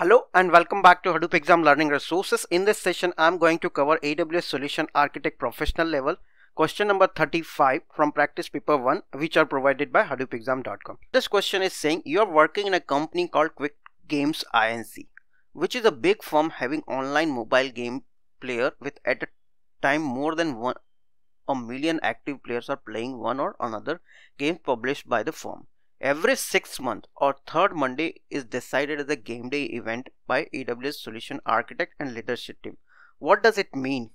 Hello and welcome back to Hadoop Exam Learning Resources. In this session, I'm going to cover AWS Solution Architect Professional Level question number 35 from practice paper 1 which are provided by hadoopexam.com. This question is saying you're working in a company called Quick Games Inc which is a big firm having online mobile game player with at a time more than one a million active players are playing one or another game published by the firm. Every sixth month or third Monday is decided as a game day event by AWS solution architect and leadership team. What does it mean?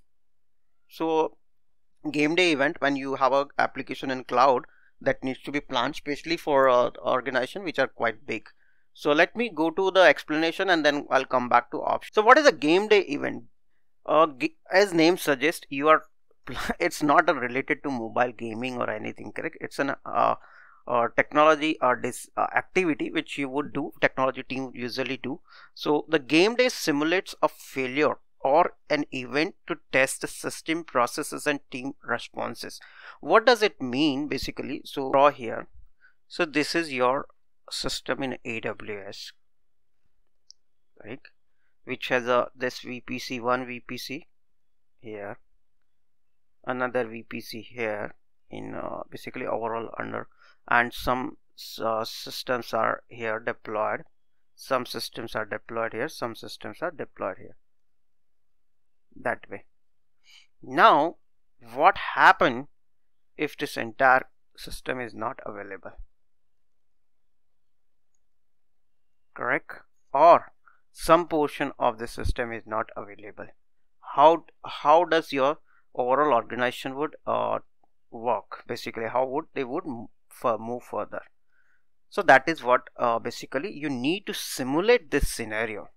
So game day event when you have an application in cloud that needs to be planned especially for uh, organization which are quite big. So let me go to the explanation and then I'll come back to options. So what is a game day event? Uh, as name suggests, you are it's not related to mobile gaming or anything correct it's an uh, uh, technology or uh, this uh, activity which you would do technology team usually do so the game day simulates a failure or an event to test the system processes and team responses what does it mean basically so draw here so this is your system in aws right which has a uh, this vpc one vpc here another vpc here in uh, basically overall under and some uh, systems are here deployed some systems are deployed here some systems are deployed here that way now what happen if this entire system is not available correct or some portion of the system is not available how how does your overall organization would uh, work basically how would they would for move further so that is what uh, basically you need to simulate this scenario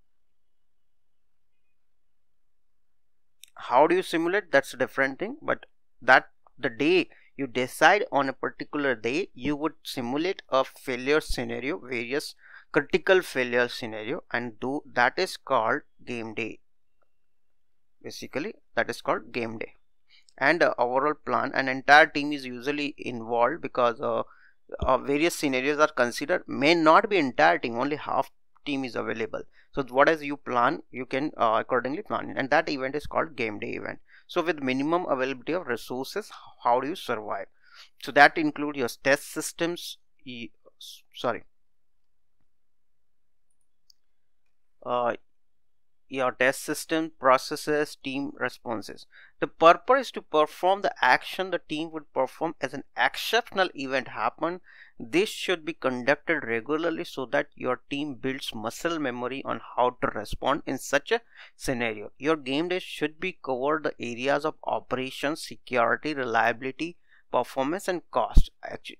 how do you simulate that's a different thing but that the day you decide on a particular day you would simulate a failure scenario various critical failure scenario and do that is called game day basically that is called game day and uh, overall plan an entire team is usually involved because uh, uh, various scenarios are considered may not be entire team only half team is available so what as you plan you can uh, accordingly plan and that event is called game day event so with minimum availability of resources how do you survive so that include your test systems e sorry uh, your test system processes team responses. The purpose is to perform the action the team would perform as an exceptional event happened. This should be conducted regularly so that your team builds muscle memory on how to respond in such a scenario. Your game day should be covered the areas of operations, security, reliability, performance and cost.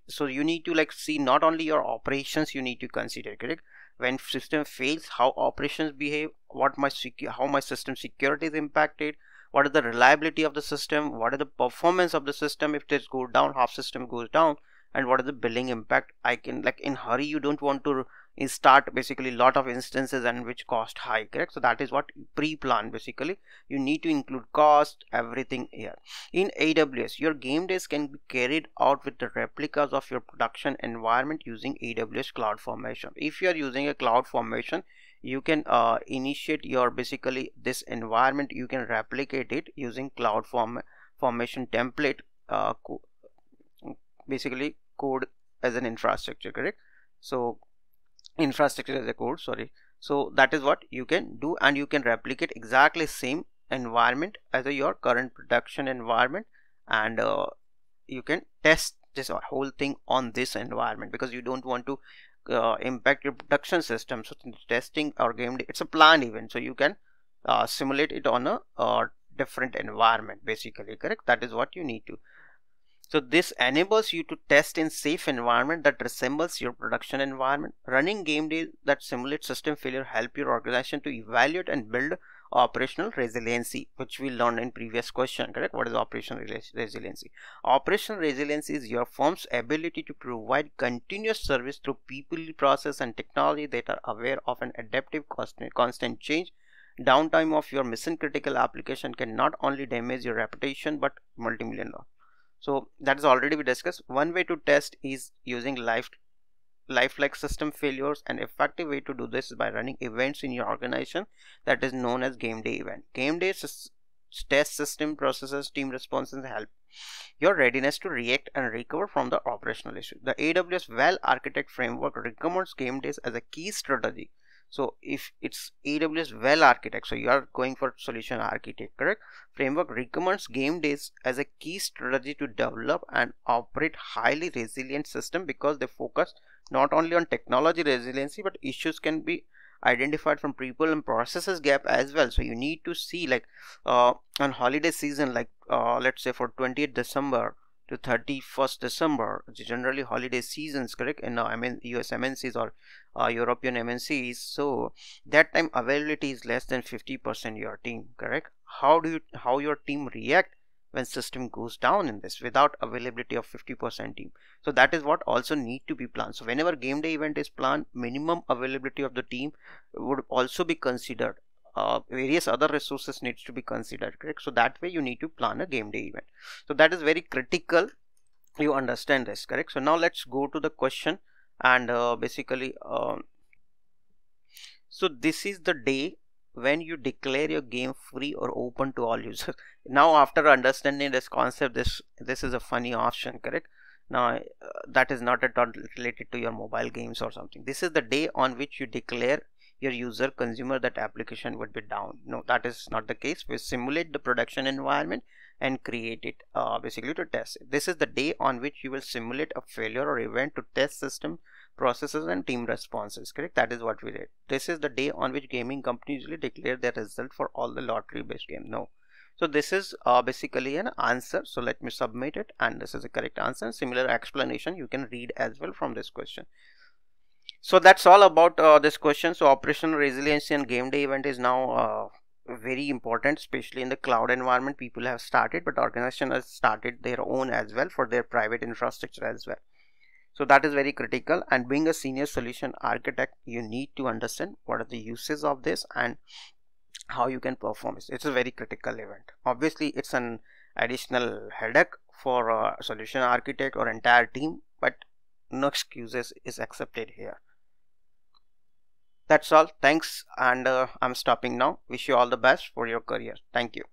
So you need to like see not only your operations you need to consider, correct? when system fails how operations behave what my how my system security is impacted what is the reliability of the system what is the performance of the system if this goes down half system goes down and what is the billing impact i can like in hurry you don't want to is start basically lot of instances and which cost high correct so that is what pre-plan basically you need to include cost everything here in aws your game days can be carried out with the replicas of your production environment using aws cloud formation if you are using a cloud formation you can uh, initiate your basically this environment you can replicate it using cloud form formation template uh, co basically code as an infrastructure correct so infrastructure as a code sorry so that is what you can do and you can replicate exactly same environment as your current production environment and uh, you can test this whole thing on this environment because you don't want to uh, impact your production system so testing or game it's a planned event so you can uh, simulate it on a uh, different environment basically correct that is what you need to so this enables you to test in safe environment that resembles your production environment. Running game days that simulate system failure help your organization to evaluate and build operational resiliency which we learned in previous question correct what is operational res resiliency operational resiliency is your firm's ability to provide continuous service through people process and technology that are aware of an adaptive constant, constant change downtime of your mission critical application can not only damage your reputation but multi-million dollar so that is already we discussed one way to test is using life lifelike system failures an effective way to do this is by running events in your organization that is known as game day event game day test system processes team responses help your readiness to react and recover from the operational issue the aws well architect framework recommends game days as a key strategy so if it's AWS well architect so you are going for solution architect correct framework recommends game days as a key strategy to develop and operate highly resilient system because they focus not only on technology resiliency but issues can be identified from people and processes gap as well so you need to see like uh, on holiday season like uh, let's say for 20th december to 31st December generally holiday seasons correct and now uh, I mean US MNCs or uh, European MNCs so that time availability is less than 50% your team correct how do you how your team react when system goes down in this without availability of 50% team so that is what also need to be planned so whenever game day event is planned minimum availability of the team would also be considered uh, various other resources needs to be considered correct so that way you need to plan a game day event so that is very critical you understand this correct so now let's go to the question and uh, basically um, so this is the day when you declare your game free or open to all users now after understanding this concept this this is a funny option correct now uh, that is not at all related to your mobile games or something this is the day on which you declare your user consumer that application would be down no that is not the case we simulate the production environment and create it uh, basically to test this is the day on which you will simulate a failure or event to test system processes and team responses correct that is what we did this is the day on which gaming companies usually declare their result for all the lottery based game no so this is uh, basically an answer so let me submit it and this is a correct answer similar explanation you can read as well from this question so that's all about uh, this question so operational resiliency and game day event is now uh, very important especially in the cloud environment people have started but organization has started their own as well for their private infrastructure as well so that is very critical and being a senior solution architect you need to understand what are the uses of this and how you can perform it it's a very critical event obviously it's an additional headache for a solution architect or entire team but no excuses is accepted here that's all thanks and uh, i'm stopping now wish you all the best for your career thank you